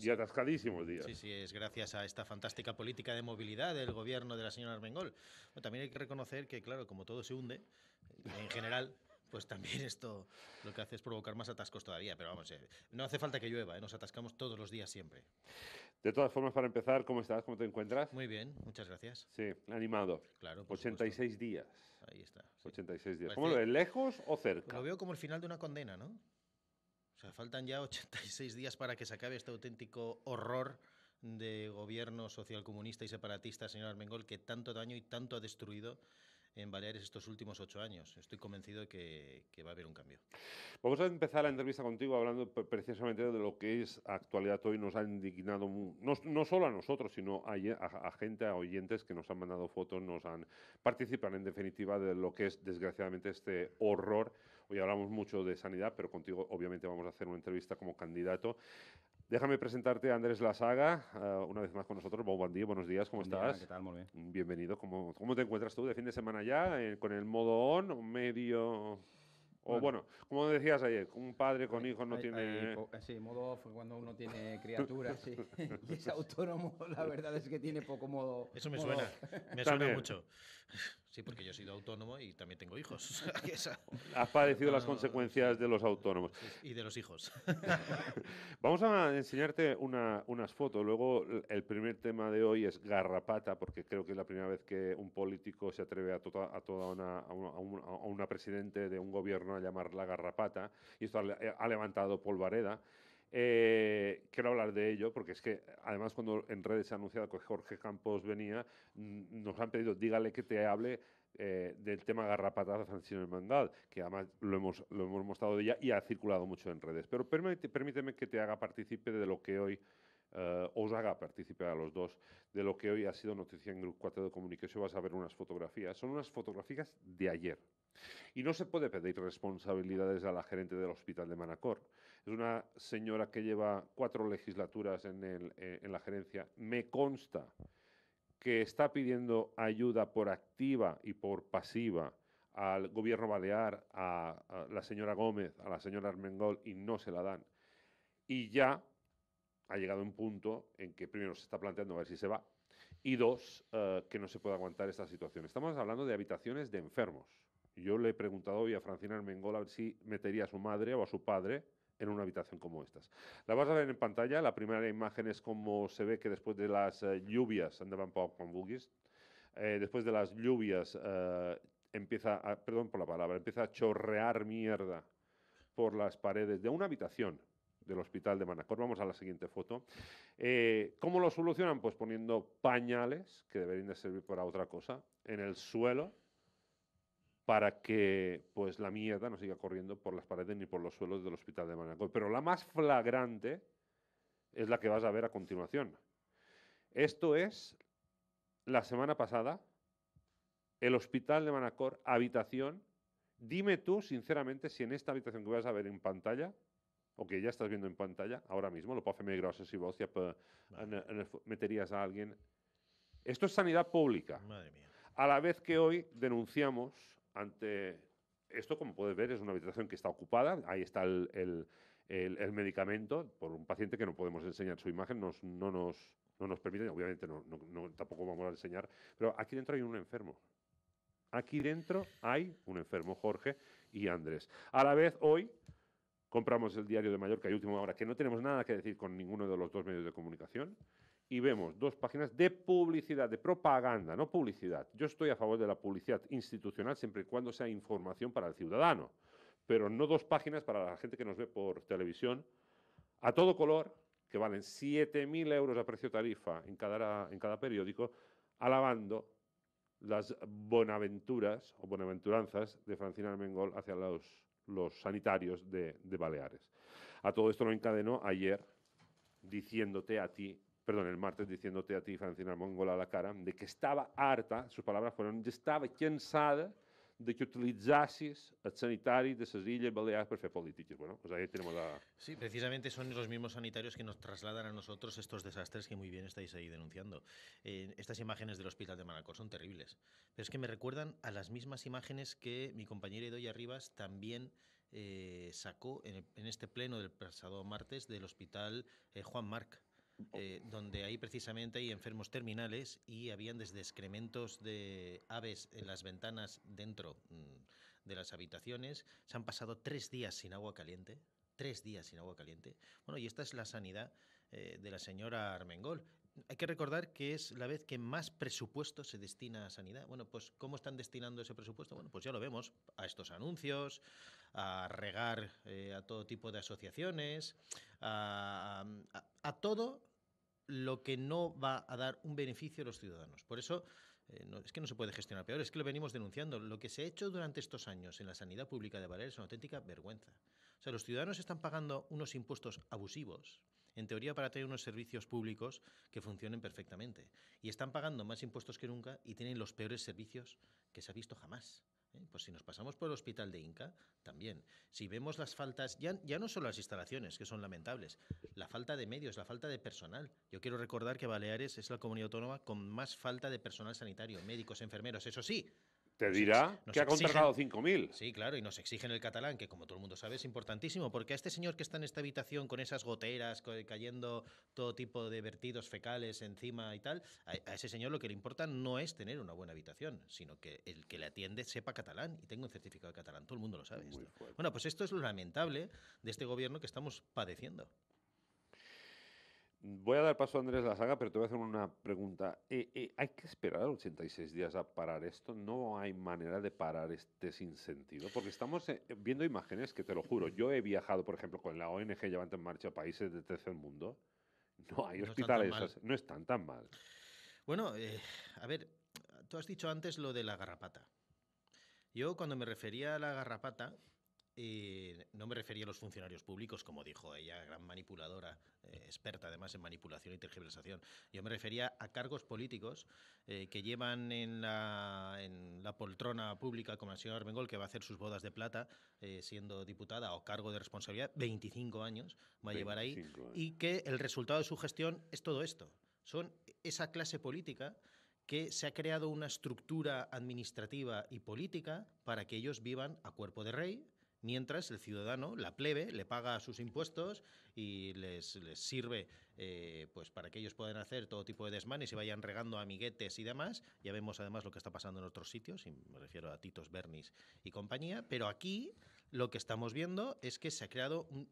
Y atascadísimos días. Sí, sí, es gracias a esta fantástica política de movilidad del gobierno de la señora Armengol. también hay que reconocer que, claro, como todo se hunde, eh, en general... pues también esto lo que hace es provocar más atascos todavía. Pero vamos, eh, no hace falta que llueva, eh, nos atascamos todos los días siempre. De todas formas, para empezar, ¿cómo estás? ¿Cómo te encuentras? Muy bien, muchas gracias. Sí, animado. Claro. Por 86 días. Ahí está. 86 días. ¿Cómo lo ¿Lejos o cerca? Lo veo como el final de una condena, ¿no? faltan ya 86 días para que se acabe este auténtico horror de gobierno socialcomunista y separatista, señor Armengol, que tanto daño y tanto ha destruido en Baleares estos últimos ocho años. Estoy convencido que, que, va a haber un cambio. Vamos a empezar la entrevista contigo hablando precisamente de lo que es actualidad hoy. Nos ha indignado, no, no solo a nosotros, sino a, a, gente, a oyentes que nos han mandado fotos, nos han participado en definitiva de lo que es desgraciadamente este horror Hoy hablamos mucho de sanidad, pero contigo obviamente vamos a hacer una entrevista como candidato. Déjame presentarte a Andrés Lasaga, eh, una vez más con nosotros. Bon, buen día, buenos días, ¿cómo estás? ¿Qué tal? Bienvenido. ¿Cómo, ¿Cómo, te encuentras tú de fin de semana ya? Eh, ¿Con el modo on, medio...? O bueno. bueno, como decías ayer, un padre con hijos no tiene... Eh, sí, modo off cuando uno tiene criaturas sí. y es autónomo, la verdad es que tiene poco modo... Eso me suena, me suena mucho. Sí, porque yo he sido autónomo y también tengo hijos. Has padecido las ah. consecuencias de los autónomos. Y de los hijos. Vamos a enseñarte unas fotos. Luego, el primer tema de hoy es garrapata, porque creo que es la primera vez que un político se atreve a, tota, a toda una, a una, a una, presidente de un gobierno a llamarla garrapata. Y esto ha, ha levantado polvareda. Eh, quiero hablar de ello porque es que además cuando en redes se ha anunciado que Jorge Campos venía, nos han pedido, dígale que te hable eh, del tema garrapatas de Francino Hermandad, que además lo hemos, lo hemos mostrado ya y ha circulado mucho en redes. Pero permíteme que te haga partícipe de lo que hoy... Eh, os haga partícipe a los dos de lo que hoy ha sido noticia en Grupo 4 de Comunicación. Vas a ver unas fotografías. Son unas fotografías de ayer, y no se puede pedir responsabilidades a la gerente del hospital de Manacor. Es una señora que lleva cuatro legislaturas en, eh, la gerencia. Me consta que está pidiendo ayuda por activa y por pasiva al gobierno balear, a, la señora Gómez, a la señora Armengol, y no se la dan. Y ya ha llegado un punto en que primero se está planteando a ver si se va, y dos, eh, que no se puede aguantar esta situación. Estamos hablando de habitaciones de enfermos. Yo le he preguntado hoy a Francina Armengol si metería a su madre o a su padre en una habitación como estas. La vas a ver en pantalla. La primera imagen es como se ve que después de las eh, lluvias, andaban eh, después de las lluvias eh, empieza, a, perdón por la palabra, empieza a chorrear mierda por las paredes de una habitación del hospital de Manacor. Vamos a la siguiente foto. ¿Cómo lo solucionan? Pues poniendo pañales, que deberían de servir para otra cosa, en el suelo para que pues la mierda no siga corriendo por las paredes ni por los suelos del hospital de Manacor. Pero la más flagrante es la que vas a ver a continuación. Esto es la semana pasada, el hospital de Manacor, habitación. Dime tú, sinceramente, si en esta habitación que vas a ver en pantalla, o que ya estás viendo en pantalla, ahora mismo, lo puedo hacer si vos meterías a alguien. Esto es sanidad pública. A la vez que hoy denunciamos ante esto, como puedes ver, es una habitación que está ocupada. Ahí está el, medicamento por un paciente que no podemos enseñar su imagen, no, nos, no permiten, obviamente tampoco vamos a enseñar, pero aquí dentro hay un enfermo. Aquí dentro hay un enfermo, Jorge y Andrés. A la vez, hoy compramos el diario de Mallorca y último Hora, que no tenemos nada que decir con ninguno de los dos medios de comunicación y vemos dos páginas de publicidad, de propaganda, no publicidad. Yo estoy a favor de la publicidad institucional siempre y cuando sea información para el ciudadano, pero no dos páginas para la gente que nos ve por televisión a todo color, que valen 7.000 euros a precio tarifa en cada, en cada periódico, alabando las bonaventuras o bonaventuranzas de Francina Armengol hacia los, los sanitarios de, de Baleares. A todo esto lo encadenó ayer diciéndote a ti perdón, el martes diciéndote a ti, Francina mongola a la cara, de que estaba harta, sus palabras fueron, "Estaba estaba cansada de que utilizases el sanitario de esas Illes Baleares para hacer políticas. Bueno, pues ahí tenemos la... Sí, precisamente son los mismos sanitarios que nos trasladan a nosotros estos desastres que muy bien estáis ahí denunciando. Eh, estas imágenes del hospital de Manacor son terribles, pero es que me recuerdan a las mismas imágenes que mi compañera Edoya Rivas también eh, sacó en, este pleno del pasado martes del hospital eh, Juan Marc eh, donde ahí precisamente hay enfermos terminales y habían desde excrementos de aves en las ventanas dentro mm, de las habitaciones. Se han pasado tres días sin agua caliente, tres días sin agua caliente. Bueno, y esta es la sanidad eh, de la señora Armengol hay que recordar que es la vez que más presupuesto se destina a sanidad. Bueno, pues ¿cómo están destinando ese presupuesto? Bueno, pues ya lo vemos, a estos anuncios, a regar eh, a todo tipo de asociaciones, a, todo lo que no va a dar un beneficio a los ciudadanos. Por eso eh, es que no se puede gestionar peor, es que lo venimos denunciando. Lo que se ha hecho durante estos años en la sanidad pública de Baleares es una auténtica vergüenza. O sea, los ciudadanos están pagando unos impuestos abusivos en teoría para tener unos servicios públicos que funcionen perfectamente. Y están pagando más impuestos que nunca y tienen los peores servicios que se ha visto jamás. ¿eh? Pues si nos pasamos por el hospital de Inca, también. Si vemos las faltas, ya, ya, no solo las instalaciones, que son lamentables, la falta de medios, la falta de personal. Yo quiero recordar que Baleares es la comunidad autónoma con más falta de personal sanitario, médicos, enfermeros. Eso sí, te dirá que ha contratado 5.000. Sí, claro, y nos exigen el catalán, que como todo el mundo sabe es importantísimo, porque a este señor que está en esta habitación con esas goteras, cayendo todo tipo de vertidos fecales encima y tal, a, ese señor lo que le importa no es tener una buena habitación, sino que el que le atiende sepa catalán y tenga un certificado de catalán. Todo el mundo lo sabe. Bueno, pues esto es lo lamentable de este gobierno que estamos padeciendo. Voy a dar paso a Andrés la pero te voy a hacer una pregunta. Eh, eh, ¿Hay que esperar 86 días a parar esto? ¿No hay manera de parar este sinsentido? Porque estamos eh, viendo imágenes que, te lo juro, yo he viajado, por ejemplo, con la ONG llevando en Marcha a países del tercer mundo. No hay hospitales, no están tan mal. Bueno, a ver, tú has dicho antes lo de la garrapata. Yo cuando me refería a la garrapata, eh, no me refería a los funcionarios públicos, como dijo ella, gran manipuladora, eh, experta además en manipulación y tergiversación. Yo me refería a cargos políticos eh, que llevan en la, poltrona pública, como la señora Armengol, que va a hacer sus bodas de plata eh, siendo diputada o cargo de responsabilidad, 25 años va a llevar ahí, y que el resultado de su gestión es todo esto. Son esa clase política que se ha creado una estructura administrativa y política para que ellos vivan a cuerpo de rey, mientras el ciudadano, la plebe, le paga sus impuestos y les, sirve eh, pues para que ellos puedan hacer todo tipo de desmanes y vayan regando amiguetes y demás. Ya vemos además lo que está pasando en otros sitios, y me refiero a Titos, Bernis y compañía, pero aquí lo que estamos viendo es que se ha creado un,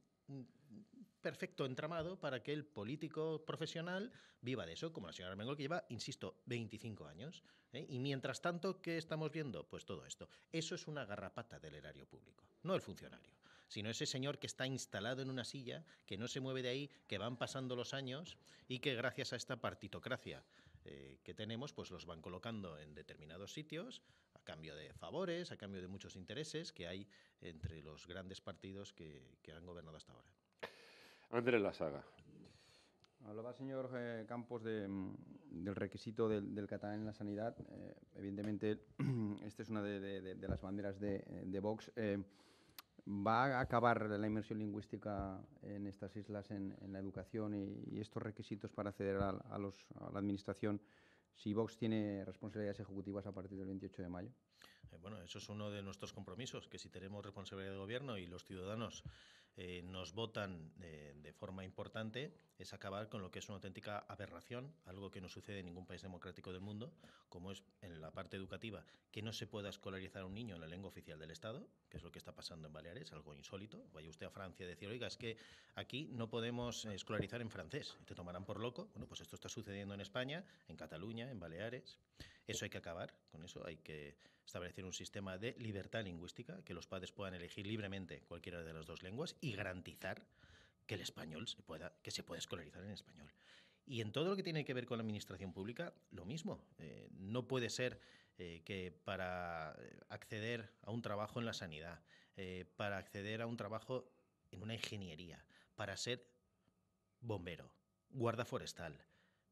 perfecto entramado para que el político profesional viva de eso, como la señora Armengol, que lleva, insisto, 25 años. ¿eh? Y mientras tanto, ¿qué estamos viendo? Pues todo esto. Eso es una garrapata del erario público no el funcionario, sino ese señor que está instalado en una silla, que no se mueve de ahí, que van pasando los años y que gracias a esta partitocracia eh, que tenemos, pues los van colocando en determinados sitios a cambio de favores, a cambio de muchos intereses que hay entre los grandes partidos que, han gobernado hasta ahora. Andrés La Hablaba, señor eh, Campos, mm, del requisito del, catalán en la sanidad. Eh, evidentemente, esta es una de, las banderas de, Vox va a acabar la inmersión lingüística en estas islas en, la educación y, estos requisitos para acceder a, la administración si Vox tiene responsabilidades ejecutivas a partir del 28 de mayo? Eh, bueno, eso es uno de nuestros compromisos, que si tenemos responsabilidad de gobierno y los ciudadanos eh, nos votan eh, de forma importante es acabar con lo que es una auténtica aberración, algo que no sucede en ningún país democrático del mundo, como es en la parte educativa, que no se pueda escolarizar a un niño en la lengua oficial del Estado, que es lo que está pasando en Baleares, algo insólito. Vaya usted a Francia y decir, oiga, es que aquí no podemos eh, escolarizar en francés, te tomarán por loco. Bueno, pues esto está sucediendo en España, en Cataluña, en Baleares. Eso hay que acabar, con eso hay que establecer un sistema de libertad lingüística, que los padres puedan elegir libremente cualquiera de las dos lenguas y garantizar que el español se pueda, que se pueda escolarizar en español. Y en todo lo que tiene que ver con la administración pública, lo mismo. Eh, no puede ser eh, que para eh, acceder a un trabajo en la sanidad, para acceder a un trabajo en una ingeniería, para ser bombero, guarda forestal,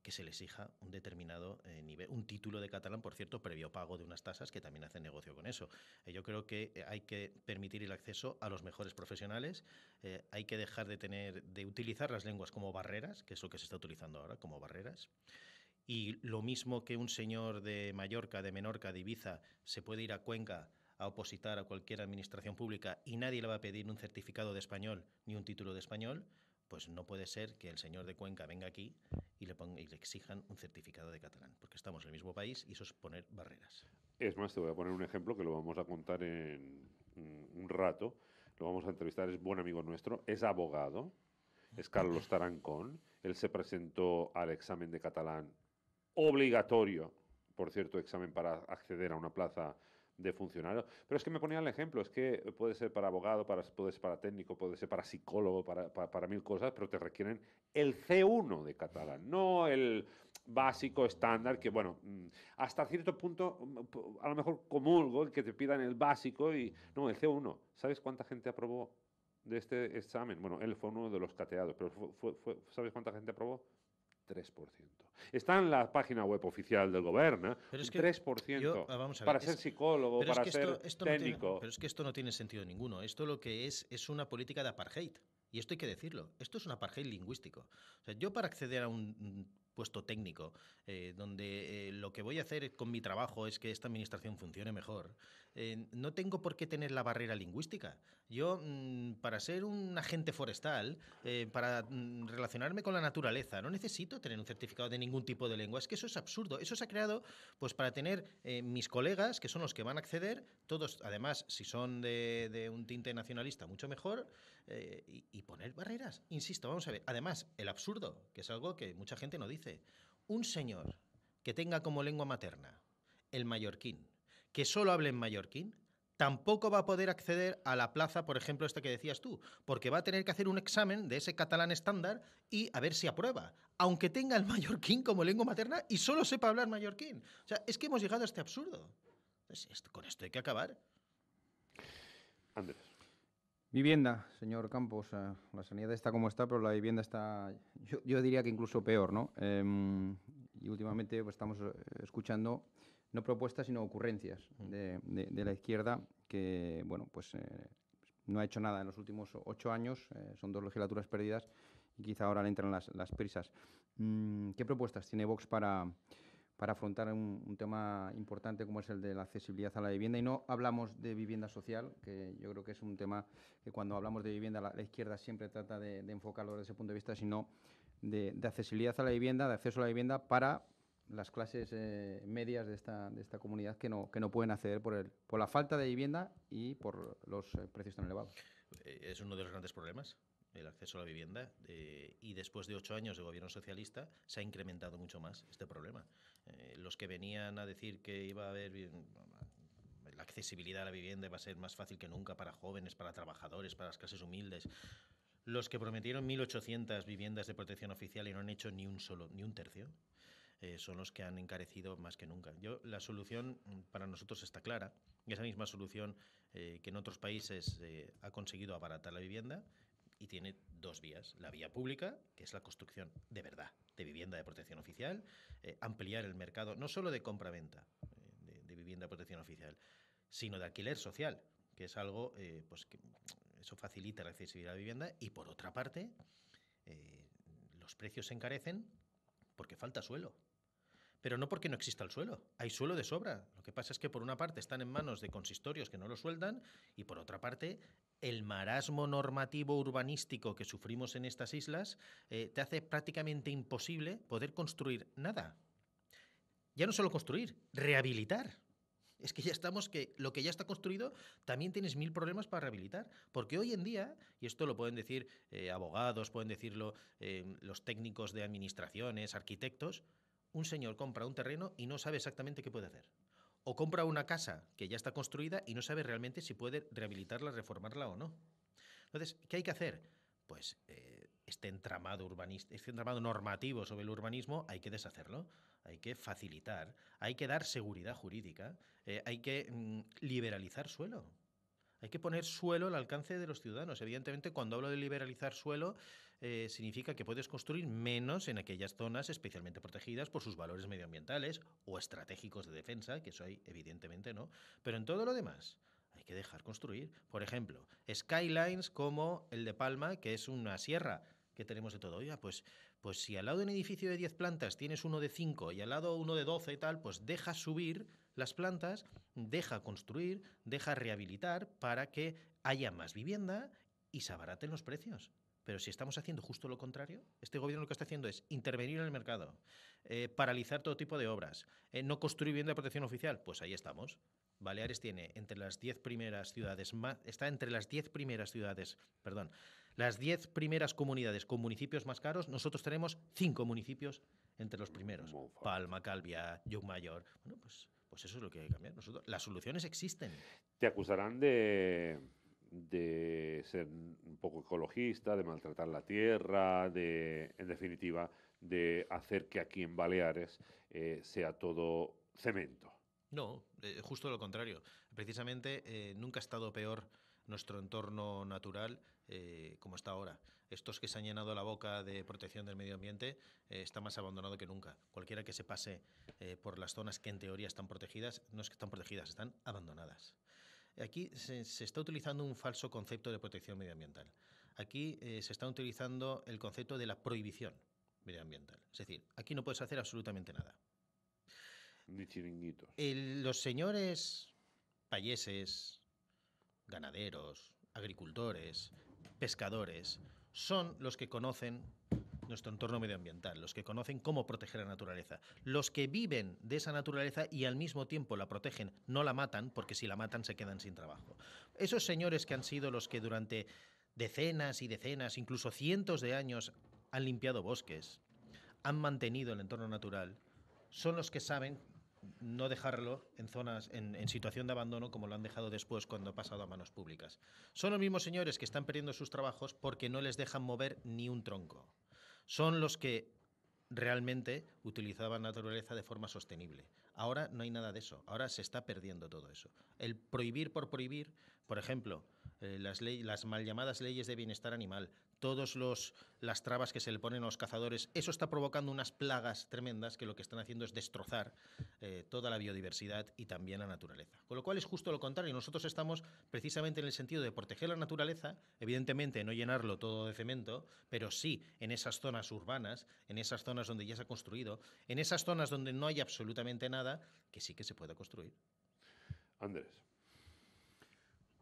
que se les exija un determinado eh, nivel, un título de catalán, por cierto, previo pago de unas tasas que también hacen negocio con eso. Eh, yo creo que eh, hay que permitir el acceso a los mejores profesionales, hay que dejar de tener, de utilizar las lenguas como barreras, que es lo que se está utilizando ahora, como barreras. Y lo mismo que un señor de Mallorca, de Menorca, de Ibiza, se puede ir a Cuenca a opositar a cualquier administración pública y nadie le va a pedir un certificado de español ni un título de español, pues no puede ser que el señor de Cuenca venga aquí y le, exijan un certificado de catalán, porque estamos en el mismo país y eso es poner barreras. Es más, te voy a poner un ejemplo que lo vamos a contar en un rato. Lo vamos a entrevistar, es buen amigo nuestro, es abogado, es Carlos Tarancón. Él se presentó al examen de catalán obligatorio, por cierto, examen para acceder a una plaza de funcionario. Pero es que me ponían el ejemplo, es que puede ser para abogado, para, puede ser para técnico, puede ser para psicólogo, para, para, mil cosas, pero te requieren el C1 de catalán, no el básico, estándar, que bueno, mm, hasta cierto punto mm, a lo mejor comulgo que te pidan el básico y no, el C1. ¿Sabes cuánta gente aprobó de este examen? Bueno, él fue uno de los cateados, pero ¿sabes cuánta gente aprobó? 3%. Está en la página web oficial del gobierno, ¿eh? que 3% ah, para ser psicólogo, para ser técnico. pero es que esto no tiene sentido ninguno. Esto lo que es es una política de apartheid. Y esto hay que decirlo. Esto es un apartheid lingüístico. yo para acceder a un puesto técnico, eh, donde eh, lo que voy a hacer con mi trabajo es que esta administración funcione mejor, no tengo por qué tener la barrera lingüística. Yo, mm, para ser un agente forestal, eh, para mm, relacionarme con la naturaleza, no necesito tener un certificado de ningún tipo de lengua. Es que eso es absurdo. Eso se ha creado pues para tener eh, mis colegas, que son los que van a acceder, todos, además, si son de, un tinte nacionalista, mucho mejor, eh, y, y poner barreras. Insisto, vamos a ver. Además, el absurdo, que es algo que mucha gente no dice. Un señor que tenga como lengua materna el mallorquín, que solo hablen mallorquín, tampoco va a poder acceder a la plaza, por ejemplo, esta que decías tú, porque va a tener que hacer un examen de ese catalán estándar y a ver si aprueba, aunque tenga el mallorquín como lengua materna y solo sepa hablar mallorquín. O sea, es que hemos llegado a este absurdo. con esto hay que acabar. Andrés. Vivienda, señor Campos. Eh, la sanidad está como está, pero la vivienda está, yo, diría que incluso peor, ¿no? Em, y últimamente pues, estamos eh, escuchando no propuestas, sino ocurrencias mm. de, la izquierda que, bueno, pues eh, no ha hecho nada en los últimos ocho años, eh, son dos legislaturas perdidas y quizá ahora le entran las, prisas. Mm, ¿Qué propuestas tiene Vox para, para afrontar un, tema importante como es el de la accesibilidad a la vivienda. Y no hablamos de vivienda social, que yo creo que es un tema que cuando hablamos de vivienda la, la izquierda siempre trata de, enfocarlo desde ese punto de vista, sino de, accesibilidad a la vivienda, de acceso a la vivienda para las clases eh, medias de esta, de esta comunidad que no, que no pueden acceder por, el, por la falta de vivienda y por los eh, precios tan elevados. Eh, es uno de los grandes problemas el acceso a la vivienda y después de ocho años de gobierno socialista se ha incrementado mucho más este problema. los que venían a decir que iba a haber la accesibilidad a la vivienda va a ser más fácil que nunca para jóvenes, para trabajadores, para las clases humildes, los que prometieron 1.800 viviendas de protección oficial y no han hecho ni un solo, ni un tercio, eh, son los que han encarecido más que nunca. Yo, la solución mm, para nosotros está clara, y esa misma solución eh, que en otros países eh, ha conseguido abaratar la vivienda y tiene dos vías. La vía pública, que es la construcción de verdad de vivienda de protección oficial, ampliar el mercado no solo de compra-venta de, vivienda de protección oficial, sino de alquiler social, que es algo pues que mm, eso facilita la accesibilidad a la vivienda y por otra parte los precios se encarecen porque falta suelo pero no porque no exista el suelo. Hay suelo de sobra. Lo que pasa es que por una parte están en manos de consistorios que no lo sueldan y por otra parte el marasmo normativo urbanístico que sufrimos en estas islas eh, te hace prácticamente imposible poder construir nada. Ya no solo construir, rehabilitar. Es que ya estamos que lo que ya está construido también tienes mil problemas para rehabilitar. Porque hoy en día, y esto lo pueden decir eh, abogados, pueden decirlo eh, los técnicos de administraciones, arquitectos, un señor compra un terreno y no sabe exactamente qué puede hacer. O compra una casa que ya está construida y no sabe realmente si puede rehabilitarla, reformarla o no. Entonces, ¿qué hay que hacer? Pues eh, este entramado urbanista, este entramado normativo sobre el urbanismo hay que deshacerlo, hay que facilitar, hay que dar seguridad jurídica, eh, hay que mm, liberalizar suelo. Hay que poner suelo al alcance de los ciudadanos. Evidentemente, cuando hablo de liberalizar suelo, eh, significa que puedes construir menos en aquellas zonas especialmente protegidas por sus valores medioambientales o estratégicos de defensa, que eso hay evidentemente no, pero en todo lo demás hay que dejar construir. Por ejemplo, skylines como el de Palma, que es una sierra que tenemos de todo. pues, pues si al lado de un edificio de 10 plantas tienes uno de 5 y al lado uno de 12 y tal, pues deja subir las plantas, deja construir, deja rehabilitar para que haya más vivienda y se abaraten los precios. Pero si estamos haciendo justo lo contrario, este gobierno lo que está haciendo es intervenir en el mercado, eh, paralizar todo tipo de obras, eh, no construir vivienda de protección oficial, pues ahí estamos. Baleares tiene entre las 10 primeras ciudades está entre las 10 primeras ciudades, perdón, las diez primeras comunidades con municipios más caros, nosotros tenemos cinco municipios entre los primeros. Palma, Calvia, Yuc Mayor. Bueno, pues pues eso es lo que hay que cambiar nosotros. Las soluciones existen. Te acusarán de, de ser un poco ecologista, de maltratar la tierra, de, en definitiva, de hacer que aquí en Baleares eh, sea todo cemento. No, eh, justo lo contrario. Precisamente eh, nunca ha estado peor nuestro entorno natural eh, como está ahora. Estos que se han llenado la boca de protección del medio ambiente eh, está más abandonado que nunca. Cualquiera que se pase eh, por las zonas que en teoría están protegidas, no es que están protegidas, están abandonadas. Aquí se, está utilizando un falso concepto de protección medioambiental. Aquí se está utilizando el concepto de la prohibición medioambiental. Es decir, aquí no puedes hacer absolutamente nada. los señores payeses, ganaderos, agricultores, pescadores, son los que conocen nuestro entorno medioambiental, los que conocen cómo proteger la naturaleza, los que viven de esa naturaleza y al mismo tiempo la protegen, no la matan, porque si la matan se quedan sin trabajo. Esos señores que han sido los que durante decenas y decenas, incluso cientos de años, han limpiado bosques, han mantenido el entorno natural, son los que saben no dejarlo en zonas en, situación de abandono como lo han dejado después cuando ha pasado a manos públicas. Son los mismos señores que están perdiendo sus trabajos porque no les dejan mover ni un tronco. Son los que realmente utilizaban la naturaleza de forma sostenible. Ahora no hay nada de eso, ahora se está perdiendo todo eso. El prohibir por prohibir, por ejemplo, eh, las mal llamadas leyes de bienestar animal, todas las trabas que se le ponen a los cazadores, eso está provocando unas plagas tremendas que lo que están haciendo es destrozar eh, toda la biodiversidad y también la naturaleza. Con lo cual es justo lo contrario. Nosotros estamos precisamente en el sentido de proteger la naturaleza, evidentemente no llenarlo todo de cemento, pero sí en esas zonas urbanas, en esas zonas donde ya se ha construido, en esas zonas donde no hay absolutamente nada, que sí que se pueda construir. Andrés.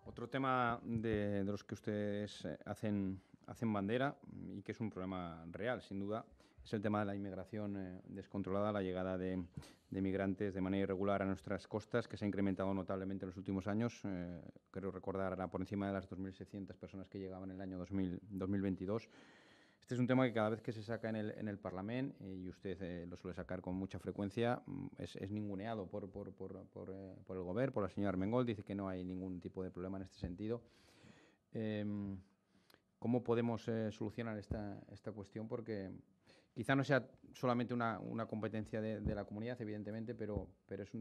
Otro tema de, los que ustedes eh, hacen, hacen bandera y que es un problema real, sin duda, es el tema de la inmigración eh, descontrolada, la llegada de, de, migrantes de manera irregular a nuestras costas, que se ha incrementado notablemente en los últimos años. Eh, creo recordar, por encima de las 2.600 personas que llegaban en el año 2022. Este es un tema que cada vez que se saca en el, en el Parlamento, eh, y usted eh, lo suele sacar con mucha frecuencia, mm, es, ninguneado eh, por, el Gobierno, por la señora Mengol dice que no hay ningún tipo de problema en este sentido. Em, ¿Cómo podemos solucionar esta, cuestión? Porque quizá no sea solamente una, competencia de, la comunidad, evidentemente, pero, es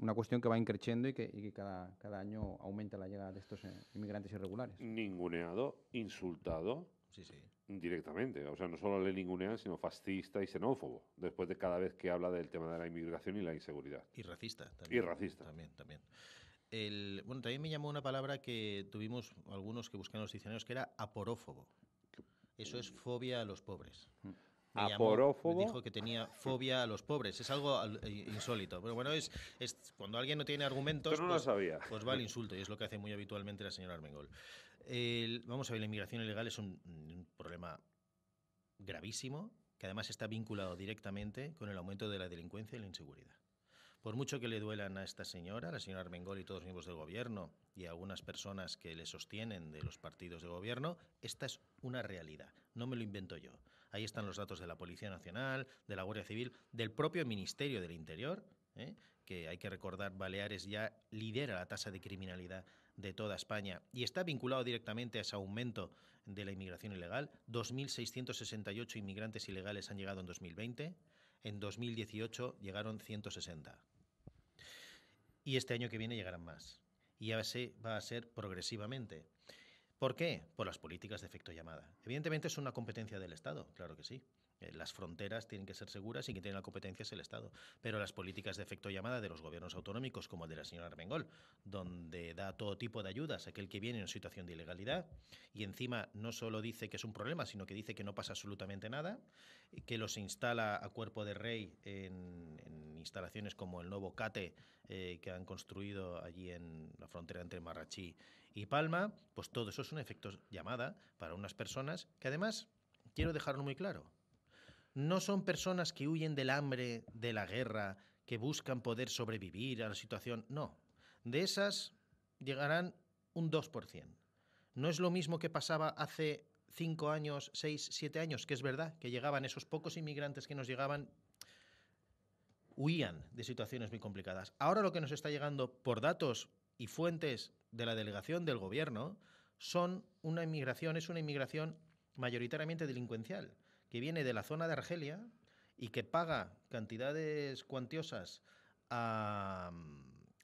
una cuestión que va increciendo y que, cada, cada, año aumenta la llegada de estos inmigrantes irregulares. Ninguneado, insultado. Sí, sí directamente. O sea, no solo le ningunean, sino fascista y xenófobo, después de cada vez que habla del tema de la inmigración y la inseguridad. Y racista también. Y racista. También, también. El, bueno, también me llamó una palabra que tuvimos algunos que buscan los diccionarios, que era aporófobo. Eso es fobia a los pobres. Hmm. aporófobo. dijo que tenía fobia a los pobres. Es algo insólito. Pero bueno, es, cuando alguien no tiene argumentos. no lo pues, sabía. Pues va al insulto y es lo que hace muy habitualmente la señora Armengol vamos a ver, la inmigración ilegal es un, problema gravísimo que además está vinculado directamente con el aumento de la delincuencia y la inseguridad. Por mucho que le duelan a esta señora, a la señora Armengol y todos los miembros del gobierno y a algunas personas que le sostienen de los partidos de gobierno, esta es una realidad. No me lo invento yo. Ahí están los datos de la Policía Nacional, de la Guardia Civil, del propio Ministerio del Interior, ¿eh? que hay que recordar, Baleares ya lidera la tasa de criminalidad de toda España y está vinculado directamente a ese aumento de la inmigración ilegal. 2.668 inmigrantes ilegales han llegado en 2020, en 2018 llegaron 160. Y este año que viene llegarán más. Y ya se va a ser progresivamente. ¿Por qué? Por las políticas de efecto llamada. Evidentemente es una competencia del Estado, claro que sí. Eh, las fronteras tienen que ser seguras y que tiene la competencia es el Estado. Pero las políticas de efecto llamada de los gobiernos autonómicos, como el de la señora Armengol, donde da todo tipo de ayudas a aquel que viene en situación de ilegalidad y encima no solo dice que es un problema, sino que dice que no pasa absolutamente nada, que los instala a cuerpo de rey en, instalaciones como el nuevo CATE eh, que han construido allí en la frontera entre Marrachí y Palma, pues todo eso es un efecto llamada para unas personas que además, quiero dejarlo muy claro, no son personas que huyen del hambre, de la guerra, que buscan poder sobrevivir a la situación. No. De esas llegarán un 2%. No es lo mismo que pasaba hace cinco años, seis, siete años, que es verdad, que llegaban esos pocos inmigrantes que nos llegaban, huían de situaciones muy complicadas. Ahora lo que nos está llegando por datos y fuentes de la delegación del gobierno son una inmigración, es una inmigración mayoritariamente delincuencial que viene de la zona de Argelia y que paga cantidades cuantiosas a,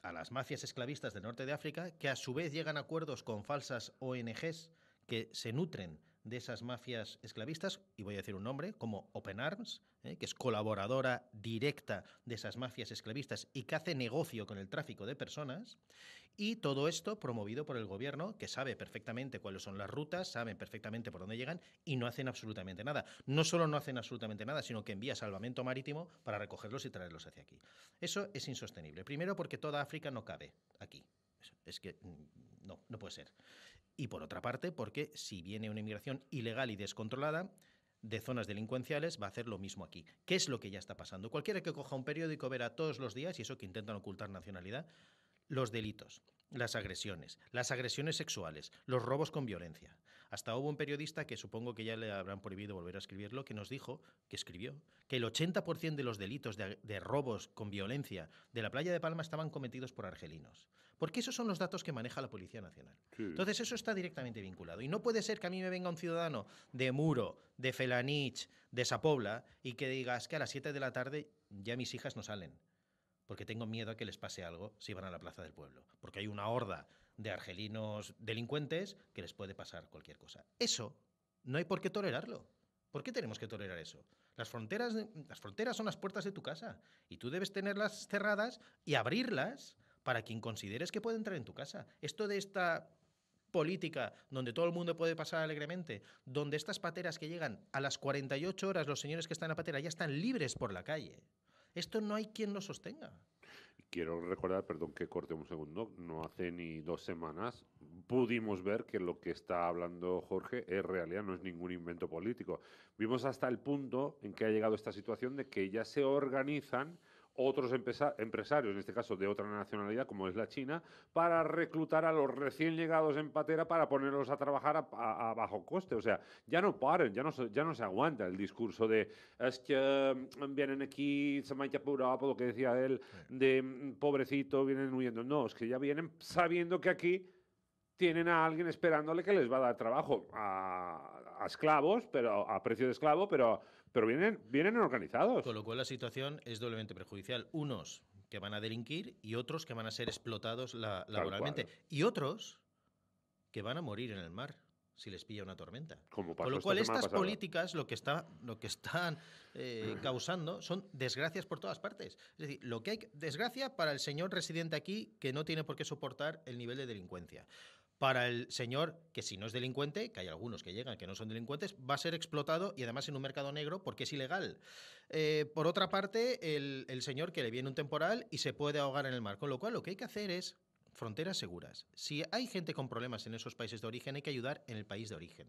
a las mafias esclavistas del norte de África, que a su vez llegan a acuerdos con falsas ONGs que se nutren de esas mafias esclavistas, y voy a decir un nombre, como Open Arms, ¿eh? que es colaboradora directa de esas mafias esclavistas y que hace negocio con el tráfico de personas, y todo esto promovido por el gobierno, que sabe perfectamente cuáles son las rutas, saben perfectamente por dónde llegan, y no hacen absolutamente nada. No solo no hacen absolutamente nada, sino que envía salvamento marítimo para recogerlos y traerlos hacia aquí. Eso es insostenible. Primero porque toda África no cabe aquí. Es que mm, no, no puede ser y por otra parte porque si viene una inmigración ilegal y descontrolada, de zonas delincuenciales va a hacer lo mismo aquí. ¿Qué es lo que ya está pasando? Cualquiera que coja un periódico verá todos los días, y eso que intentan ocultar nacionalidad, los delitos, las agresiones, las agresiones sexuales, los robos con violencia, hasta hubo un periodista que supongo que ya le habrán prohibido volver a escribirlo, que nos dijo, que escribió, que el 80% de los delitos de, robos con violencia de la playa de Palma estaban cometidos por argelinos. Porque esos son los datos que maneja la Policía Nacional. Entonces eso está directamente vinculado. Y no puede ser que a mí me venga un ciudadano de Muro, de Felanich, de Zapobla, y que digas que a las 7 de la tarde ya mis hijas no salen porque tengo miedo a que les pase algo si van a la plaza del pueblo, porque hay una horda de argelinos delincuentes que les puede pasar cualquier cosa. Eso no hay por qué tolerarlo. ¿Por qué tenemos que tolerar eso? Las fronteras, las fronteras son las puertas de tu casa y tú debes tenerlas cerradas y abrirlas para quien consideres que puede entrar en tu casa. Esto de esta política donde todo el mundo puede pasar alegremente, donde estas pateras que llegan a las 48 horas, los señores que están en la patera ya están libres por la calle. Esto no hay quien lo sostenga quiero recordar, perdón que corte un segundo, no hace ni dos semanas pudimos ver que lo que está hablando Jorge es realidad, no es ningún invento político. Vimos hasta el punto en que ha llegado esta situación de que ya se organizan otros empresarios, en este caso de otra nacionalidad como es la China, para reclutar a los recién llegados en patera para ponerlos a trabajar a, bajo coste. O sea, ya no paren, ya no, ya no se aguanta el discurso de es que mm, vienen aquí, se mancha por lo que decía él, de mm, pobrecito, vienen huyendo. No, es que ya vienen sabiendo que aquí tienen a alguien esperándole que les va a dar trabajo a, a esclavos, pero a precio de esclavo, pero pero vienen, vienen organizados. Con lo cual la situación es doblemente perjudicial. Unos que van a delinquir y otros que van a ser explotados laboralmente. Y otros que van a morir en el mar si les pilla una tormenta. Con lo cual estas políticas lo que, están eh, causando son desgracias por todas partes. Es decir, lo que hay desgracia para el señor residente aquí que no tiene por qué soportar el nivel de delincuencia para el señor que si no es delincuente, que hay algunos que llegan que no son delincuentes, va a ser explotado y además en un mercado negro porque es ilegal. Eh, por otra parte, el, el señor que le viene un temporal y se puede ahogar en el mar, con lo cual lo que hay que hacer es fronteras seguras. Si hay gente con problemas en esos países de origen, hay que ayudar en el país de origen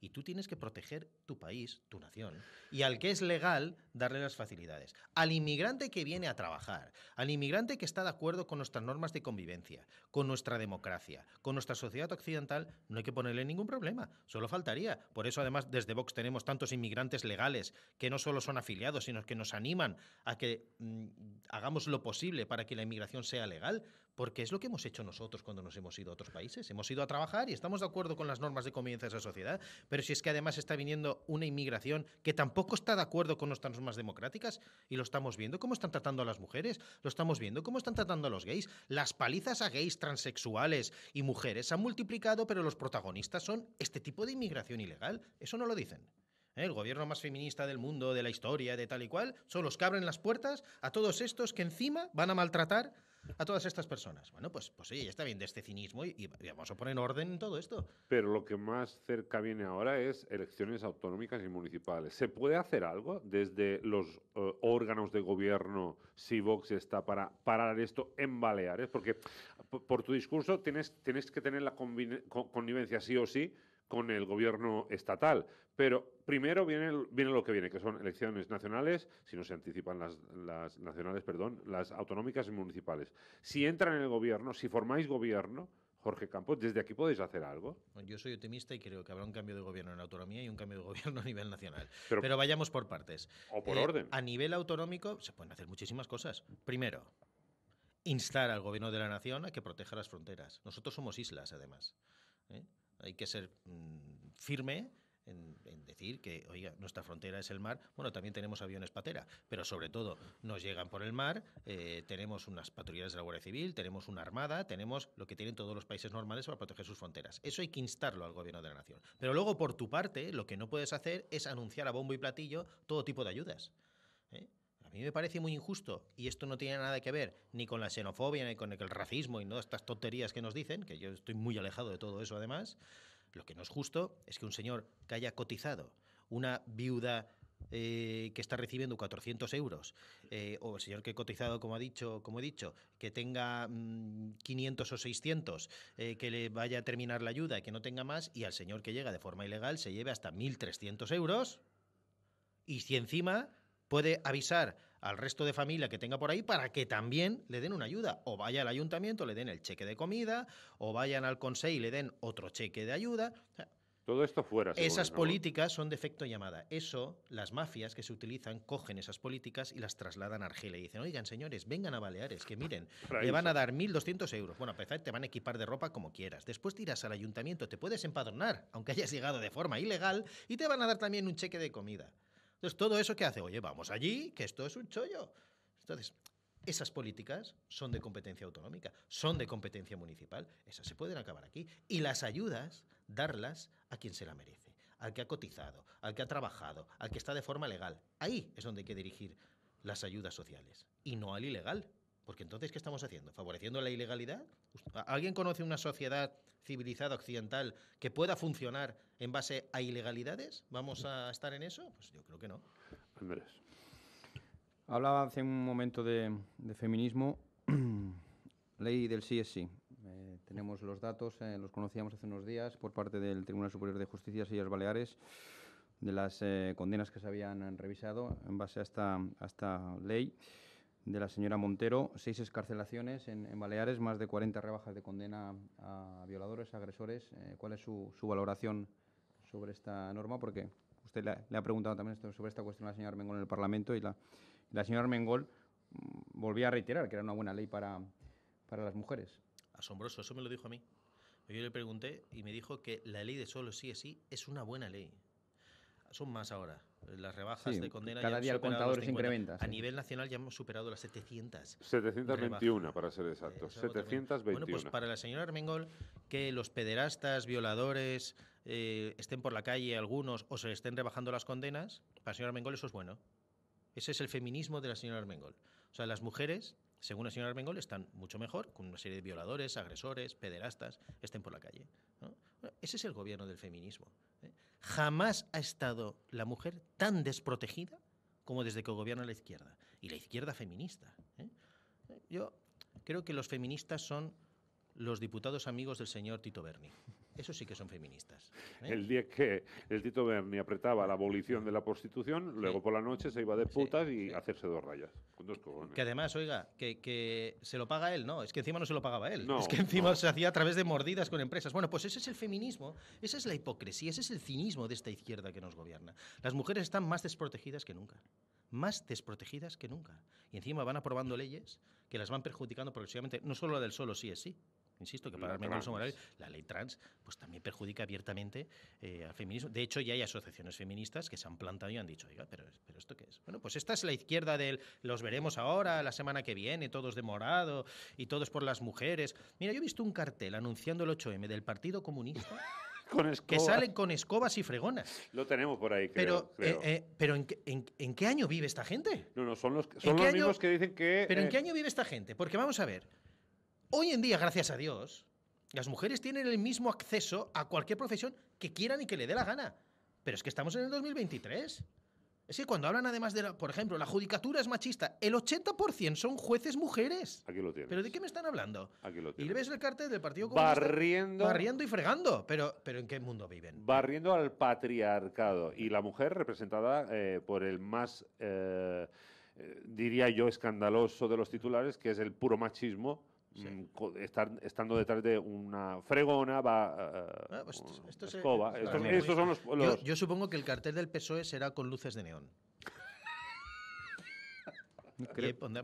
y tú tienes que proteger tu país, tu nación, y al que es legal darle las facilidades. Al inmigrante que viene a trabajar, al inmigrante que está de acuerdo con nuestras normas de convivencia, con nuestra democracia, con nuestra sociedad occidental, no hay que ponerle ningún problema, solo faltaría. Por eso además desde Vox tenemos tantos inmigrantes legales que no solo son afiliados, sino que nos animan a que mm, hagamos lo posible para que la inmigración sea legal, porque es lo que hemos hecho nosotros cuando nos hemos ido a otros países. Hemos ido a trabajar y estamos de acuerdo con las normas de convivencia de esa sociedad. Pero si es que además está viniendo una inmigración que tampoco está de acuerdo con nuestras normas democráticas y lo estamos viendo cómo están tratando a las mujeres, lo estamos viendo cómo están tratando a los gays. Las palizas a gays, transexuales y mujeres se han multiplicado, pero los protagonistas son este tipo de inmigración ilegal. Eso no lo dicen. ¿Eh? el gobierno más feminista del mundo, de la historia, de tal y cual, son los que abren las puertas a todos estos que encima van a maltratar a todas estas personas. Bueno, pues, pues sí, está bien de este cinismo y, vamos a poner orden en todo esto. Pero lo que más cerca viene ahora es elecciones autonómicas y municipales. ¿Se puede hacer algo desde los eh, órganos de gobierno si Vox está para parar esto en Baleares? Porque por, tu discurso tienes, tienes que tener la connivencia sí o sí con el gobierno estatal. Pero primero viene, viene lo que viene, que son elecciones nacionales, si no se anticipan las, nacionales, perdón, las autonómicas y municipales. Si entran en el gobierno, si formáis gobierno, Jorge Campos, ¿desde aquí podéis hacer algo? Yo soy optimista y creo que habrá un cambio de gobierno en la autonomía y un cambio de gobierno a nivel nacional. Pero, vayamos por partes. O por eh, orden. A nivel autonómico se pueden hacer muchísimas cosas. Primero, instar al gobierno de la nación a que proteja las fronteras. Nosotros somos islas, además. ¿eh? hay que ser mm, firme en, decir que, oiga, nuestra frontera es el mar. Bueno, también tenemos aviones patera, pero sobre todo nos llegan por el mar, eh, tenemos unas patrullas de la Guardia Civil, tenemos una armada, tenemos lo que tienen todos los países normales para proteger sus fronteras. Eso hay que instarlo al gobierno de la nación. Pero luego, por tu parte, lo que no puedes hacer es anunciar a bombo y platillo todo tipo de ayudas. ¿eh? A mí me parece muy injusto y esto no tiene nada que ver ni con la xenofobia, ni con el racismo y no estas tonterías que nos dicen, que yo estoy muy alejado de todo eso además. Lo que no es justo es que un señor que haya cotizado, una viuda eh, que está recibiendo 400 euros, eh, o el señor que ha cotizado, como, ha dicho, como he dicho, que tenga 500 mm, o 600, eh, que le vaya a terminar la ayuda, y que no tenga más, y al señor que llega de forma ilegal se lleve hasta 1.300 euros, y si encima puede avisar al resto de familia que tenga por ahí para que también le den una ayuda. O vaya al ayuntamiento, le den el cheque de comida, o vayan al consejo y le den otro cheque de ayuda. Todo esto fuera. Esas políticas son de efecto llamada. Eso, las mafias que se utilizan cogen esas políticas y las trasladan a Argelia y dicen, oigan, señores, vengan a Baleares, que miren, le van a dar 1.200 euros. Bueno, a pesar te van a equipar de ropa como quieras. Después tiras al ayuntamiento, te puedes empadronar, aunque hayas llegado de forma ilegal, y te van a dar también un cheque de comida. Entonces, todo eso que hace, oye, vamos allí, que esto es un chollo. Entonces, esas políticas son de competencia autonómica, son de competencia municipal, esas se pueden acabar aquí. Y las ayudas, darlas a quien se la merece, al que ha cotizado, al que ha trabajado, al que está de forma legal. Ahí es donde hay que dirigir las ayudas sociales y no al ilegal. Porque entonces, ¿qué estamos haciendo? ¿Favoreciendo la ilegalidad? ¿Alguien conoce una sociedad civilizada occidental que pueda funcionar en base a ilegalidades? ¿Vamos a estar en eso? Pues yo creo que no. Andrés. Hablaba hace un momento de, feminismo. Ley del sí es sí. Eh, tenemos los datos, eh, los conocíamos hace unos días por parte del Tribunal Superior de Justicia Sillas Baleares de las eh, condenas que se habían revisado en base a esta, a esta ley de la señora Montero, seis escarcelaciones en, Baleares, más de 40 rebajas de condena a violadores, agresores. Eh, ¿Cuál es su, valoración sobre esta norma? Porque usted le, ha preguntado también sobre esta cuestión a la señora Mengol en el Parlamento y la, señora Armengol mm, volvió a reiterar que era una buena ley para, para las mujeres. Asombroso, eso me lo dijo a mí. Yo le pregunté y me dijo que la ley de solo sí es sí es una buena ley. Son más ahora. Las rebajas de condena. Cada día el contador se incrementa. A nivel nacional ya hemos superado las 700. 721, para ser exactos. 721. Bueno, pues para la señora Armengol, que los pederastas, violadores, eh, estén por la calle algunos o se estén rebajando las condenas, para la señora Armengol eso es bueno. Ese es el feminismo de la señora Armengol. O sea, las mujeres, según la señora Armengol, están mucho mejor con una serie de violadores, agresores, pederastas, estén por la calle. ese es el gobierno del feminismo. Jamás ha estado la mujer tan desprotegida como desde que gobierna la izquierda. Y la izquierda feminista. ¿eh? Yo creo que los feministas son los diputados amigos del señor Tito Berni. Eso sí que son feministas. ¿eh? El día que el Tito Berni apretaba la abolición de la prostitución, luego por la noche se iba de putas y hacerse dos rayas. Que además, oiga, que, se lo paga él, no, es que encima no se lo pagaba él. es que encima se hacía a través de mordidas con empresas. Bueno, pues ese es el feminismo, esa es la hipocresía, ese es el cinismo de esta izquierda que nos gobierna. Las mujeres están más desprotegidas que nunca más desprotegidas que nunca. Y encima van aprobando leyes que las van perjudicando progresivamente, no solo la del solo sí es sí, Insisto, que para moral la ley trans pues también perjudica abiertamente eh, al feminismo. De hecho, ya hay asociaciones feministas que se han plantado y han dicho, oiga, pero, pero ¿esto qué es? Bueno, pues esta es la izquierda del los veremos ahora, la semana que viene, todos de morado y todos por las mujeres. Mira, yo he visto un cartel anunciando el 8M del Partido Comunista. Con que salen con escobas y fregonas. Lo tenemos por ahí, creo. Pero, eh, eh, pero ¿en, qué año vive esta gente? No, no, son los, son los mismos que dicen que... ¿Pero en qué año vive esta gente? Porque vamos a ver, Hoy en día, gracias a Dios, las mujeres tienen el mismo acceso a cualquier profesión que quieran y que le dé la gana. Pero es que estamos en el 2023. Es que cuando hablan además de, por ejemplo, la judicatura es machista, el 80% son jueces mujeres. Aquí lo tienes. ¿Pero de qué me están hablando? Aquí lo tienes. Y ves el cartel del Partido Comunista. Barriendo. Barriendo y fregando. Pero, ¿en qué mundo viven? Barriendo al patriarcado. Y la mujer representada eh, por el más... Eh, eh, diría yo, escandaloso de los titulares, que es el puro machismo Mm, estando detrás de una fregona, va Yo, yo, supongo que el cartel del PSOE será con luces de neón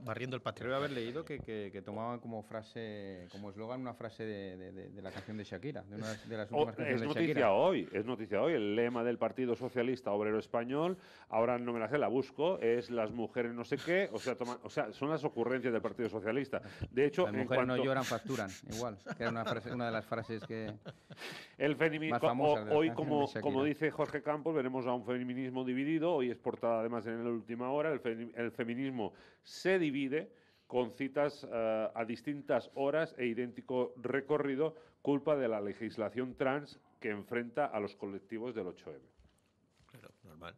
barriendo el patio. Creo haber leído que, que, tomaban como frase, como eslogan, una frase de, de, la canción de Shakira, de una de las oh, últimas canciones es noticia hoy, es noticia hoy. El lema del Partido Socialista Obrero Español, ahora no me la sé, la busco, es las mujeres no sé qué, o sea, o sea son las ocurrencias del Partido Socialista. De hecho, las mujeres no lloran, facturan, igual, que era una, de las frases que. El feminismo, hoy, como, como dice Jorge Campos, veremos a un feminismo dividido, hoy es portada además en la última hora, el, el feminismo se divide con citas eh, a distintas horas e idéntico recorrido, culpa de la legislación trans que enfrenta a los colectivos del 8M. Claro, normal.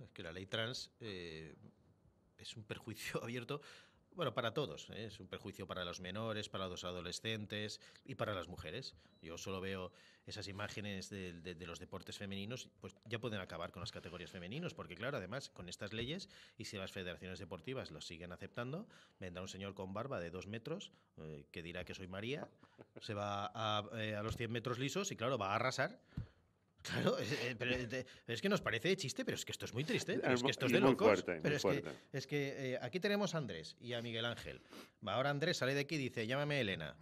Es que la ley trans eh, es un perjuicio abierto bueno, para todos. ¿eh? Es un perjuicio para los menores, para los adolescentes y para las mujeres. Yo solo veo esas imágenes de, los deportes femeninos, pues ya pueden acabar con las categorías femeninos, porque claro, además, con estas leyes, y si las federaciones deportivas lo siguen aceptando, vendrá un señor con barba de dos metros eh, que dirá que soy María, se va a, eh, los 100 metros lisos y claro, va a arrasar. Claro, eh, es que nos parece de chiste, pero es que esto es muy triste. es que esto de locos. pero es, Que, aquí tenemos a Andrés y a Miguel Ángel. Ahora Andrés sale de aquí y dice, llámame Elena.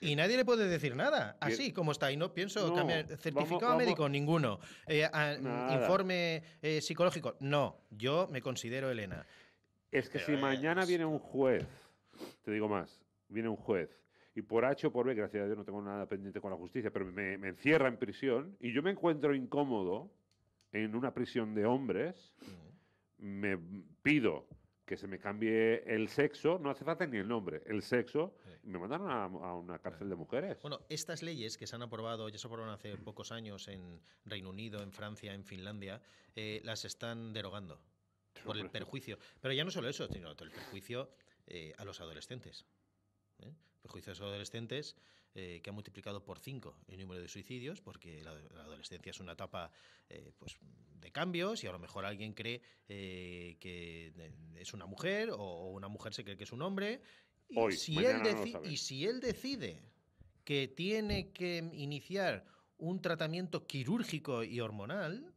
Y nadie le puede decir nada. Así como está. Y no pienso Certificado médico, ninguno. Eh, informe eh, psicológico, no. Yo me considero Elena. Es que si eh, mañana viene un juez, te digo más, viene un juez y por H o por B, gracias a Dios no tengo nada pendiente con la justicia, pero me, encierra en prisión y yo me encuentro incómodo en una prisión de hombres, mm. me pido que se me cambie el sexo, no hace falta ni el nombre, el sexo, me mandaron a, una cárcel de mujeres. Bueno, estas leyes que se han aprobado, ya se aprobaron hace pocos años en Reino Unido, en Francia, en Finlandia, eh, las están derogando por el perjuicio. Pero ya no solo eso, sino el eh, ¿eh? perjuicio a los adolescentes. Perjuicios a los adolescentes eh, que ha multiplicado por 5 el número de suicidios, porque la, adolescencia es una etapa eh, pues, de cambios y a lo mejor alguien cree eh, que es una mujer o una mujer se cree que es un hombre. si, él y si él decide que tiene que iniciar un tratamiento quirúrgico y hormonal,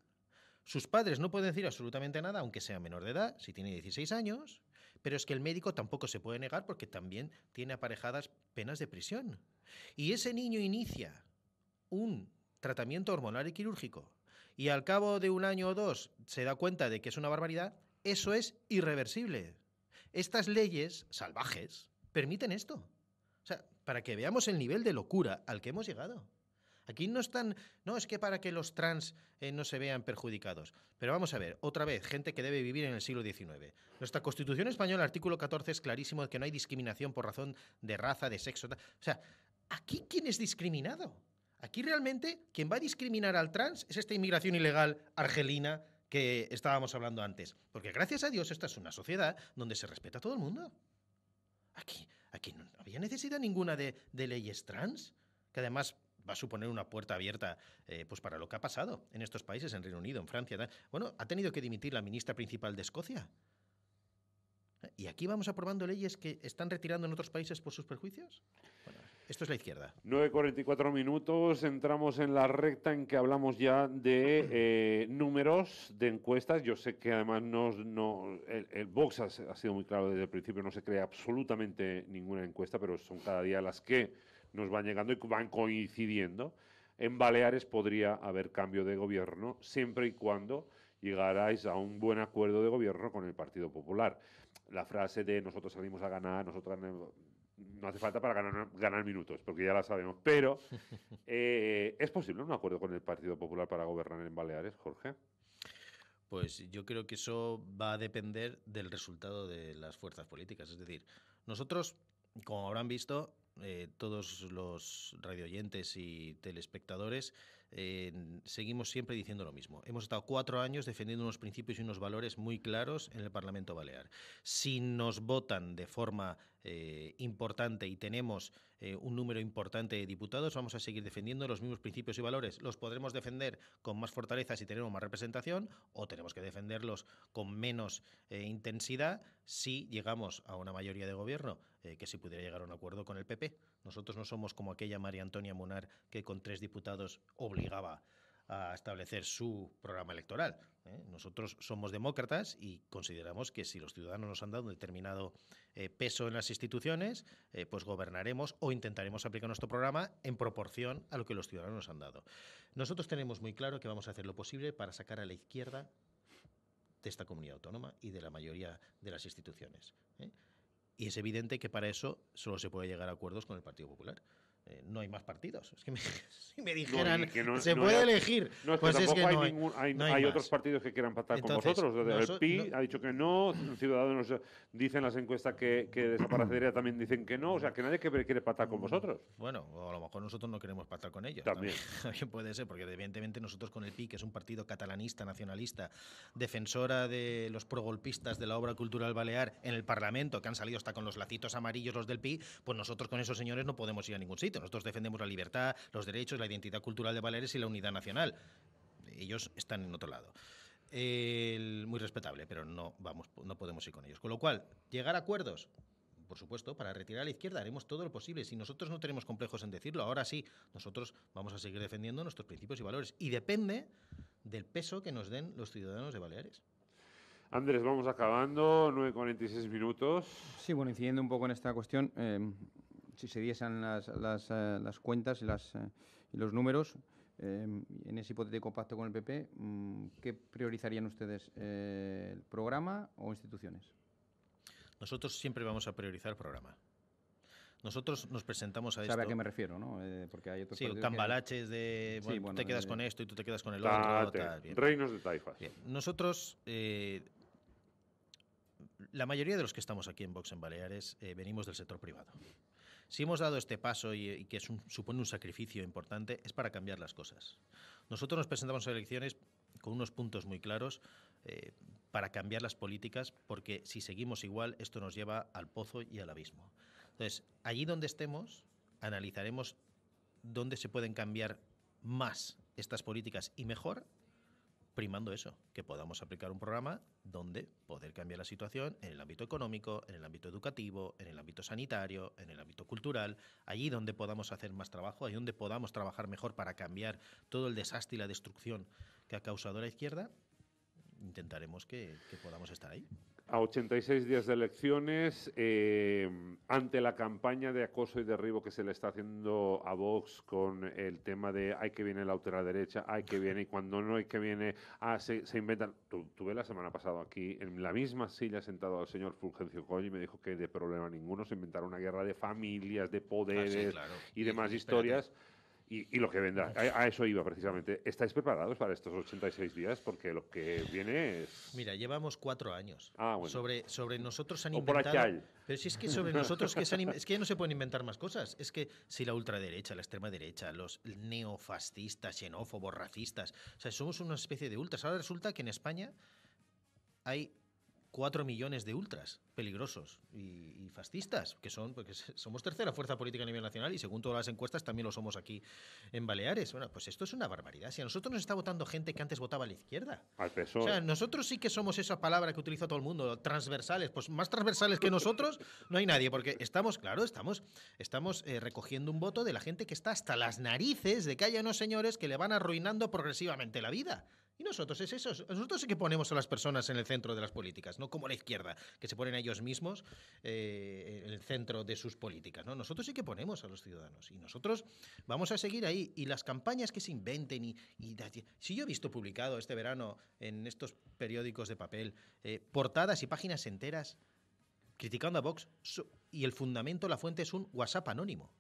sus padres no pueden decir absolutamente nada, aunque sea menor de edad, si tiene 16 años, pero es que el médico tampoco se puede negar porque también tiene aparejadas penas de prisión. Y ese niño inicia un tratamiento hormonal y quirúrgico y al cabo de un año o dos se da cuenta de que es una barbaridad, eso es irreversible. Estas leyes salvajes permiten esto. O sea, para que veamos el nivel de locura al que hemos llegado. Aquí no están, no es que para que los trans eh, no se vean perjudicados. Pero vamos a ver, otra vez, gente que debe vivir en el siglo XIX. Nuestra Constitución española, artículo 14, es clarísimo de que no hay discriminación por razón de raza, de sexo. O sea, ¿aquí quién es discriminado? Aquí realmente quien va a discriminar al trans es esta inmigración ilegal argelina que estábamos hablando antes. Porque gracias a Dios esta es una sociedad donde se respeta a todo el mundo. Aquí, aquí no había necesidad ninguna de leyes trans, que además va a suponer una puerta abierta eh, pues para lo que ha pasado en estos países, en Reino Unido, en Francia. Bueno, ha tenido que dimitir la ministra principal de Escocia. ¿Eh? ¿Y aquí vamos aprobando leyes que están retirando en otros países por sus perjuicios? esto es la izquierda. 9.44 minutos, entramos en la recta en que hablamos ya de eh, números, de encuestas. Yo sé que además no, no el, Vox ha, ha sido muy claro desde el principio, no se cree absolutamente ninguna encuesta, pero son cada día las que nos van llegando y van coincidiendo. En Baleares podría haber cambio de gobierno siempre y cuando llegarais a un buen acuerdo de gobierno con el Partido Popular. La frase de nosotros salimos a ganar, nosotros no hace falta para ganar, minutos, porque ya la sabemos. Pero, eh, ¿es posible un acuerdo con el Partido Popular para gobernar en Baleares, Jorge? Pues yo creo que eso va a depender del resultado de las fuerzas políticas. Es decir, nosotros, como habrán visto, eh, todos los radioyentes y telespectadores seguimos siempre diciendo lo mismo. Hemos estado cuatro años defendiendo unos principios y unos valores muy claros en el Parlamento Balear. Si nos votan de forma eh, importante y tenemos eh, un número importante de diputados, vamos a seguir defendiendo los mismos principios y valores. Los podremos defender con más fortaleza si tenemos más representación o tenemos que defenderlos con menos eh, intensidad si llegamos a una mayoría de gobierno que se pudiera llegar a un acuerdo con el PP. Nosotros no somos como aquella María Antonia Munar que con tres diputados obligaba a establecer su programa electoral. ¿eh? Nosotros somos demócratas y consideramos que si los ciudadanos nos han dado un determinado eh, peso en las instituciones, eh, pues gobernaremos o intentaremos aplicar nuestro programa en proporción a lo que los ciudadanos nos han dado. Nosotros tenemos muy claro que vamos a hacer lo posible para sacar a la izquierda de esta comunidad autónoma y de la mayoría de las instituciones. Y es evidente que para eso solo se puede llegar a acuerdos con el Partido Popular. Eh, no hay más partidos. Es que si me dijeran, se puede elegir. No, pues hay, hay, otros partidos que quieran patar con vosotros. el PI ha dicho que no, Ciudadanos dicen las encuestas que, desaparecería, también dicen que no. O sea, que nadie quiere, quiere con mm, vosotros. Bueno, a lo mejor nosotros no queremos patar con ellos. También. también. puede ser, porque evidentemente nosotros con el PI, que es un partido catalanista, nacionalista, defensora de los progolpistas de la obra cultural balear en el Parlamento, que han salido hasta con los lacitos amarillos los del PI, pues nosotros con esos señores no podemos ir a ningún sitio. Nosotros defendemos la libertad, los derechos, la identidad cultural de Baleares y la unidad nacional. Ellos están en otro lado. muy respetable, pero no, vamos, no podemos ir con ellos. Con lo cual, llegar a acuerdos, por supuesto, para retirar a la izquierda haremos todo lo posible. Si nosotros no tenemos complejos en decirlo, ahora sí, nosotros vamos a seguir defendiendo nuestros principios y valores. Y depende del peso que nos den los ciudadanos de Baleares. Andrés, vamos acabando, 9.46 minutos. Sí, bueno, incidiendo un poco en esta cuestión, eh, si se diesen las, eh, las, cuentas y, las, eh, los números, eh, en ese hipotético pacto con el PP, mm, ¿qué priorizarían ustedes, el programa o instituciones? Nosotros siempre vamos a priorizar programa. Nosotros nos presentamos a esto. ¿Sabe a qué me refiero? ¿no? porque hay otros sí, cambalaches de. Bueno, tú te quedas con esto y tú te quedas con el otro. Reinos de taifas. Nosotros. la mayoría de los que estamos aquí en Vox en Baleares venimos del sector privado. Si hemos dado este paso y, que supone un sacrificio importante, es para cambiar las cosas. Nosotros nos presentamos a elecciones con unos puntos muy claros eh, para cambiar las políticas, porque si seguimos igual, esto nos lleva al pozo y al abismo. Entonces, allí donde estemos, analizaremos dónde se pueden cambiar más estas políticas y mejor primando eso, que podamos aplicar un programa donde poder cambiar la situación en el ámbito económico, en el ámbito educativo, en el ámbito sanitario, en el ámbito cultural, allí donde podamos hacer más trabajo, allí donde podamos trabajar mejor para cambiar todo el desastre y la destrucción que ha causado la izquierda, intentaremos que, podamos estar ahí a 86 días de elecciones, eh, ante la campaña de acoso y derribo que se le está haciendo a Vox con el tema de hay que viene la ultraderecha, hay que viene, y cuando no hay que viene, ah, se, inventan. tuve la semana pasada aquí en la misma silla sentado al señor Fulgencio Coño y me dijo que de problema ninguno se inventaron una guerra de familias, de ah, poderes y, demás historias. Y, lo que vendrá. A, eso iba precisamente. ¿Estáis preparados para estos 86 días? Porque lo que viene es. Mira, llevamos cuatro años. Ah, sobre, sobre nosotros han inventado. Pero si es que sobre nosotros que es que ya no se pueden inventar más cosas. Es que si la ultraderecha, la extrema derecha, los neofascistas, xenófobos, racistas. O sea, somos una especie de ultras. Ahora resulta que en España hay 4 millones de ultras peligrosos y, fascistas, que son, porque pues, somos tercera fuerza política a nivel nacional y según todas las encuestas también lo somos aquí en Baleares. Bueno, pues esto es una barbaridad. Si a nosotros nos está votando gente que antes votaba a la izquierda. Al O sea, e. nosotros sí que somos esa palabra que utiliza todo el mundo, transversales. Pues más transversales que nosotros no hay nadie, porque estamos, claro, estamos, estamos eh, recogiendo un voto de la gente que está hasta las narices de que haya unos señores que le van arruinando progresivamente la vida. Y nosotros es eso, nosotros sí que ponemos a las personas en el centro de las políticas, no como la izquierda, que se ponen a ellos mismos eh, en el centro de sus políticas. ¿no? Nosotros sí que ponemos a los ciudadanos y nosotros vamos a seguir ahí. Y las campañas que se inventen y... si yo he visto publicado este verano en estos periódicos de papel eh, portadas y páginas enteras criticando a Vox y el fundamento, la fuente es un WhatsApp anónimo.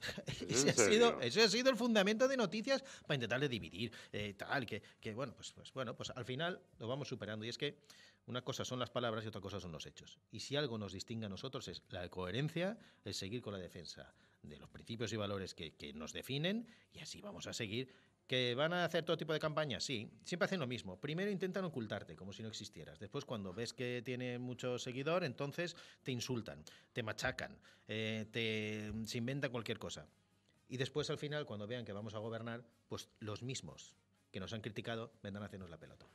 Ese ha, sido, eso ha sido el fundamento de noticias para intentar dividir, eh, tal, que, que bueno, pues, pues, bueno, pues al final lo vamos superando. Y es que una cosa son las palabras y otra cosa son los hechos. Y si algo nos distingue a nosotros es la coherencia, Es seguir con la defensa de los principios y valores que, que nos definen, y así vamos a seguir ¿Que van a hacer todo tipo de campañas? Sí, siempre hacen lo mismo. Primero intentan ocultarte, como si no existieras. Después, cuando ves que tiene mucho seguidor, entonces te insultan, te machacan, eh, te, se inventan cualquier cosa. Y después, al final, cuando vean que vamos a gobernar, pues los mismos que nos han criticado vendrán a hacernos la pelota.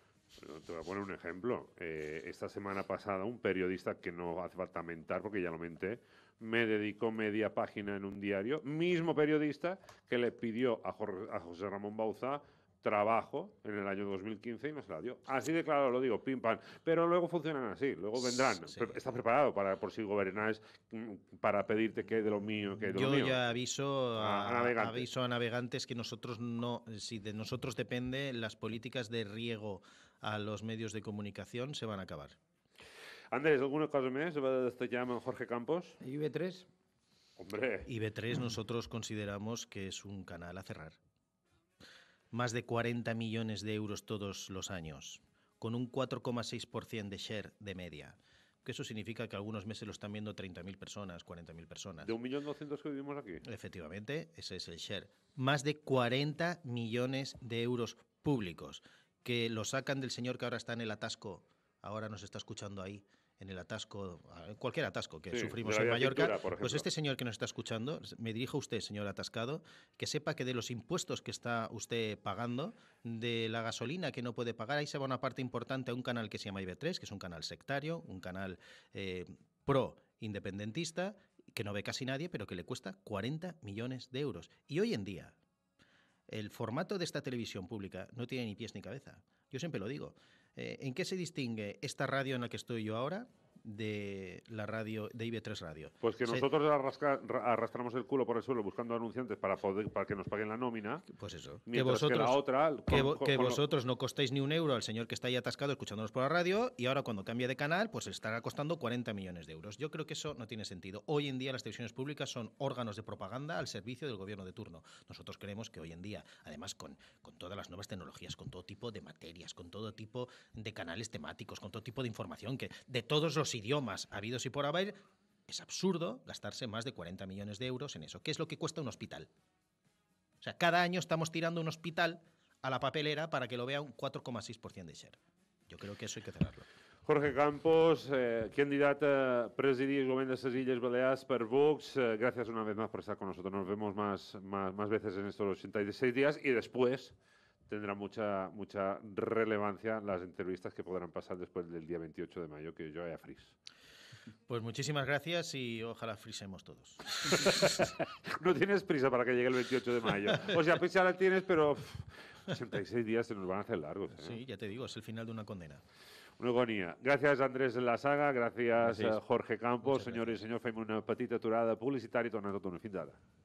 te voy a poner un ejemplo. Eh, esta semana pasada, un periodista que no hace falta mentar porque ya lo menté, me dedicó media página en un diario, mismo periodista que le pidió a, José Ramón Bauza trabajo en el año 2015 y no se la dio. Así de claro lo digo, pim pam. Pero luego funcionan así, luego vendrán. Está preparado para por si gobernáis para pedirte que de lo mío, que de Yo lo mío. Yo ya aviso a, navegantes. aviso a navegantes que nosotros no, si de nosotros depende las políticas de riego a los medios de comunicación se van a acabar. Andrés, ¿alguna cosa més va destacar amb Jorge Campos? IB3. Hombre. IB3 nosotros consideramos que es un canal a cerrar. Más de 40 millones de euros todos los años, con un 4,6% de share de media que eso significa que algunos meses lo están viendo 30.000 personas, 40.000 personas. De 1.200.000 que vivimos aquí. Efectivamente, ese es el share. Más de 40 millones de euros públicos que lo sacan del señor que ahora está en el atasco, ahora nos está escuchando ahí en el atasco, cualquier atasco que sufrimos en Mallorca, pues este señor que nos está escuchando, me dirijo a usted, señor atascado, que sepa que de los impuestos que está usted pagando, de la gasolina que no puede pagar, ahí se va una parte importante a un canal que se llama IB3, que es un canal sectario, un canal eh, pro independentista, que no ve casi nadie, pero que le cuesta 40 millones de euros. Y hoy en día, el formato de esta televisión pública no tiene ni pies ni cabeza. Yo siempre lo digo. Eh, ¿En qué se distingue esta radio en la que estoy yo ahora de la radio, de IB3 Radio. Pues que nosotros arrastramos el culo por el suelo buscando anunciantes para, poder, para que nos paguen la nómina. Pues eso. Que vosotros, que otra, que, vosotros no costéis ni un euro al señor que está ahí atascado escuchándonos por la radio y ahora cuando cambie de canal, pues estará costando 40 millones de euros. Yo creo que eso no tiene sentido. Hoy en día las televisiones públicas son órganos de propaganda al servicio del gobierno de turno. Nosotros creemos que hoy en día, además con, con todas las nuevas tecnologías, con todo tipo de materias, con todo tipo de canales temáticos, con todo tipo de información, que de todos los idiomas habidos y por haber, es absurdo gastarse más de 40 millones de euros en eso, qué es lo que cuesta un hospital. O sea, cada año estamos tirando un hospital a la papelera para que lo vea un 4,6% de share. Yo creo que eso hay que cerrarlo. Jorge Campos, candidato a presidir el de les per Vox. Eh, gracias una vez más por estar con nosotros. Nos vemos más, más veces en estos 86 días y después Tendrán mucha, mucha relevancia las entrevistas que podrán pasar después del día 28 de mayo, que yo haya fris. Pues muchísimas gracias y ojalá frisemos todos. no tienes prisa para que llegue el 28 de mayo. O sea, prisa pues la tienes, pero 86 días se nos van a hacer largos. ¿eh? Sí, ya te digo, es el final de una condena. Una agonía. Gracias Andrés La Saga, gracias, eh, Jorge Campos, señores y señor, fem una patita aturada publicitaria y tornem tot